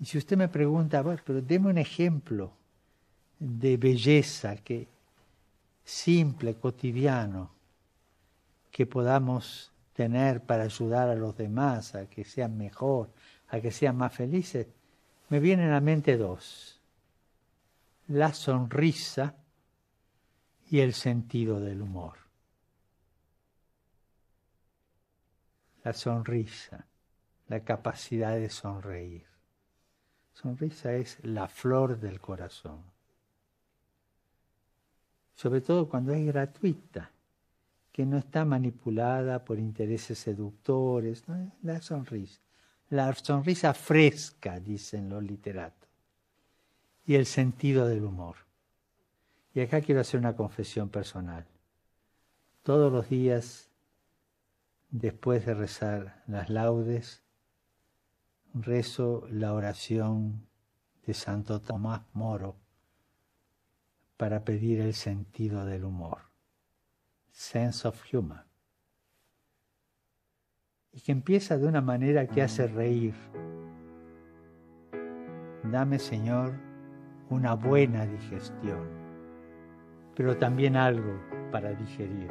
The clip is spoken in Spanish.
Y si usted me pregunta, bueno, pero deme un ejemplo de belleza que simple, cotidiano, que podamos tener para ayudar a los demás a que sean mejor, a que sean más felices, me vienen a la mente dos. La sonrisa y el sentido del humor. La sonrisa, la capacidad de sonreír sonrisa es la flor del corazón. Sobre todo cuando es gratuita, que no está manipulada por intereses seductores, la sonrisa. La sonrisa fresca, dicen los literatos, y el sentido del humor. Y acá quiero hacer una confesión personal. Todos los días, después de rezar las laudes, rezo la oración de Santo Tomás Moro para pedir el sentido del humor, sense of humor, y que empieza de una manera que hace reír. Dame, Señor, una buena digestión, pero también algo para digerir.